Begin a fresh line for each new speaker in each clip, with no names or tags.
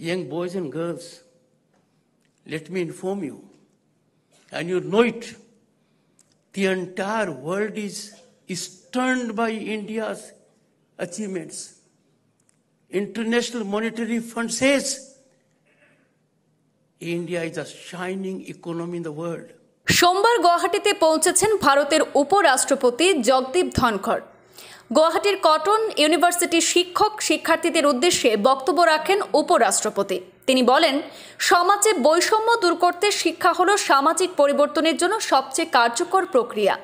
Young boys and girls, let me inform you, and you know it, the entire world is, is stunned by India's achievements. International Monetary Fund says India is a shining economy in the world.
সোমবার গুয়াহাটিতে পৌঁছেছেন ভারতের উপরাষ্ট্রপতি জগদীপ ধনখড় গুয়াহাটির cotton ইউনিভার্সিটির শিক্ষক শিক্ষার্থীদের উদ্দেশ্যে বক্তব্য রাখেন উপরাষ্ট্রপতি তিনি বলেন সমাজে বৈষম্য দূর করতে শিক্ষা হলো সামাজিক পরিবর্তনের জন্য সবচেয়ে কার্যকর প্রক্রিয়া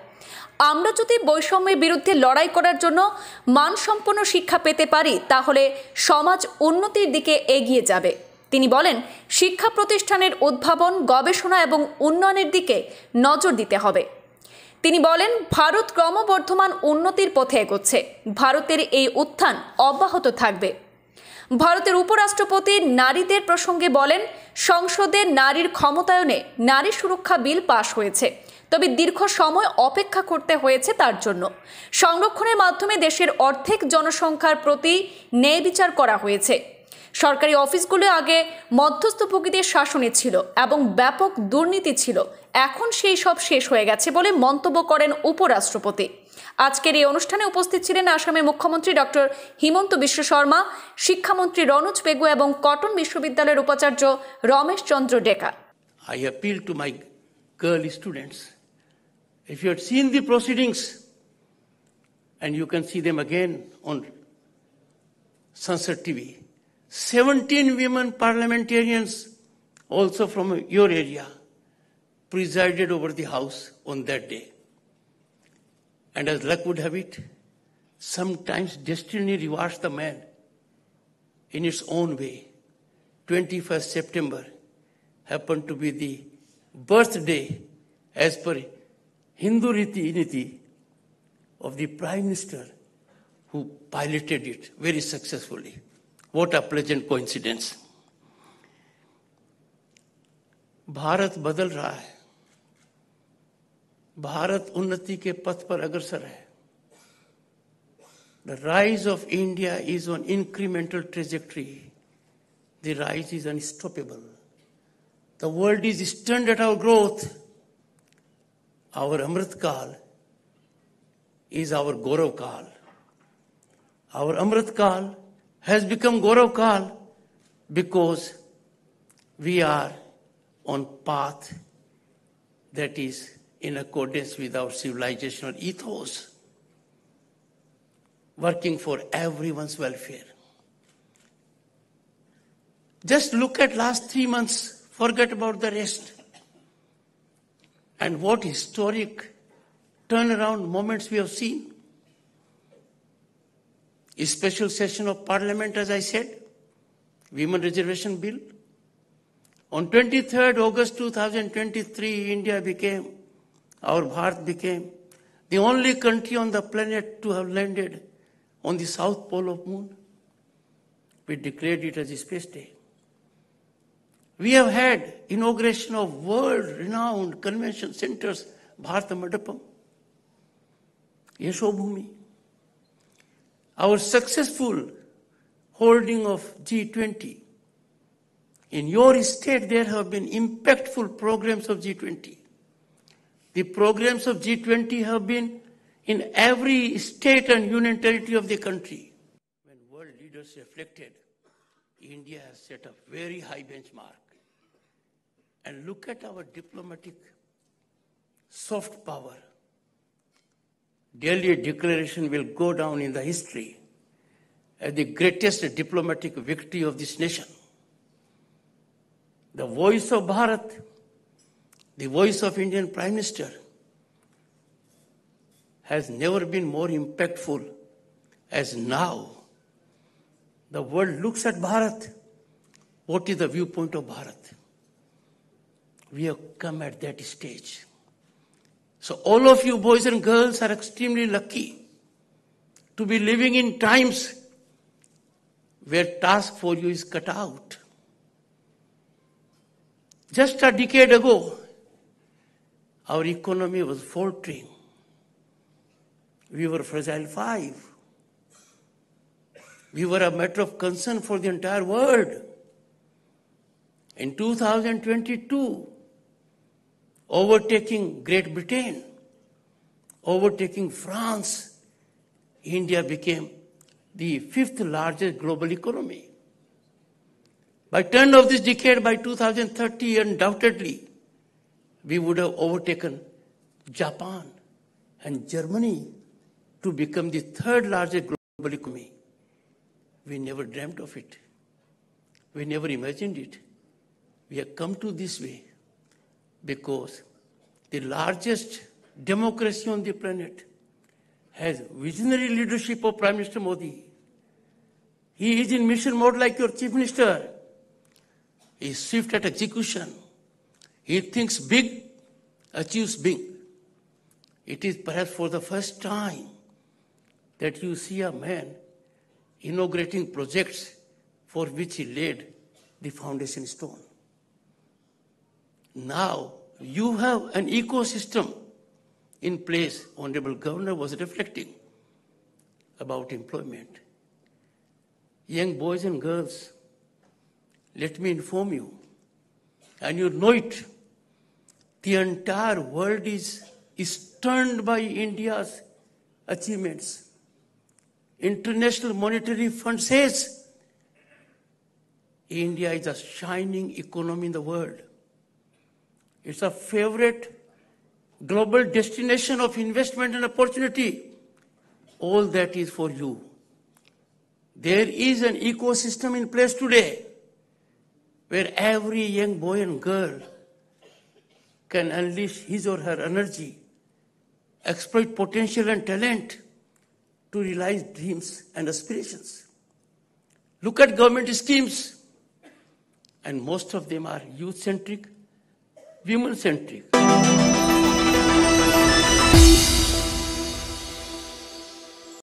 আমরা যদি বৈষম্যের বিরুদ্ধে লড়াই করার জন্য মানসম্পন্ন শিক্ষা পেতে পারি তাহলে সমাজ উন্নতির দিকে এগিয়ে যাবে তিনি বলেন শিক্ষা প্রতিষ্ঠানের উদ্ভাবন গবেষণা এবং উন্নয়নের দিকে নজর দিতে হবে তিনি বলেন ভারত ক্রমবর্ধমান উন্নতির পথে এগোচ্ছে ভারতের এই উত্থান অব্যাহত থাকবে ভারতের উপরাষ্ট্রপতি নারীদের প্রসঙ্গে বলেন সংসদে নারীর ক্ষমতায়নে নারী সুরক্ষা বিল পাশ হয়েছে তবে দীর্ঘ সময় অপেক্ষা করতে হয়েছে তার জন্য সংরক্ষণের মাধ্যমে দেশের অর্ধেক জনসংখ্যার প্রতি ন্যায় বিচার করা হয়েছে সরকারি অফিসগুলো আগে মধ্যস্থ ভোগীদের শাসনে ছিল এবং ব্যাপক দুর্নীতি ছিল এখন সেই সব শেষ হয়ে গেছে বলে মন্তব্য করেন উপরাষ্ট্রপতি আজকের এই অনুষ্ঠানে উপস্থিত ছিলেন আসামের মুখ্যমন্ত্রী ডক্টর হিমন্ত বিশ্ব শর্মা শিক্ষামন্ত্রী রনোজ পেগু এবং কটন বিশ্ববিদ্যালয়ের উপাচার্য Ramesh Chandra Deka
I appeal to my girl students. If you had seen the proceedings, and you can see them again on Sunset TV, 17 women parliamentarians, also from your area, presided over the House on that day. And as luck would have it, sometimes destiny rewards the man in its own way. 21st September happened to be the birthday, as per Hindu Riti Initi, of the Prime Minister who piloted it very successfully. What a pleasant coincidence. Bharat बदल रहा है भारत उन्नति के पथ पर अग्रसर है the rise of India is on incremental trajectory the rise is unstoppable the world is stand at our growth our Amrit Kaal is our गौरव काल आवर अमृत काल has become Gaurav because we are on path that is in accordance with our civilizational ethos, working for everyone's welfare. Just look at last three months, forget about the rest. And what historic turnaround moments we have seen. A special session of Parliament, as I said, Women Reservation Bill. On 23rd August 2023, India became, our Bharat became, the only country on the planet to have landed on the south pole of moon. We declared it as a space day. We have had inauguration of world-renowned convention centers, Bharat Mandapam, Yeshobhumi our successful holding of G20. In your state, there have been impactful programs of G20. The programs of G20 have been in every state and union territory of the country. When world leaders reflected, India has set a very high benchmark. And look at our diplomatic soft power. Delhi Declaration will go down in the history as the greatest diplomatic victory of this nation. The voice of Bharat, the voice of Indian Prime Minister, has never been more impactful as now. The world looks at Bharat. What is the viewpoint of Bharat? We have come at that stage. So all of you boys and girls are extremely lucky to be living in times where task for you is cut out. Just a decade ago, our economy was faltering. We were fragile five. We were a matter of concern for the entire world. In 2022, overtaking Great Britain, overtaking France, India became the fifth largest global economy. By turn of this decade, by 2030, undoubtedly, we would have overtaken Japan and Germany to become the third largest global economy. We never dreamt of it. We never imagined it. We have come to this way because the largest democracy on the planet has visionary leadership of Prime Minister Modi. He is in mission mode like your Chief Minister. He is swift at execution. He thinks big, achieves big. It is perhaps for the first time that you see a man inaugurating projects for which he laid the foundation stone. Now you have an ecosystem in place. Honorable Governor was reflecting about employment. Young boys and girls, let me inform you, and you know it, the entire world is, is stunned by India's achievements. International Monetary Fund says India is a shining economy in the world. It's a favorite global destination of investment and opportunity. All that is for you. There is an ecosystem in place today where every young boy and girl can unleash his or her energy, exploit potential and talent to realize dreams and aspirations. Look at government schemes, and most of them are youth centric human centric.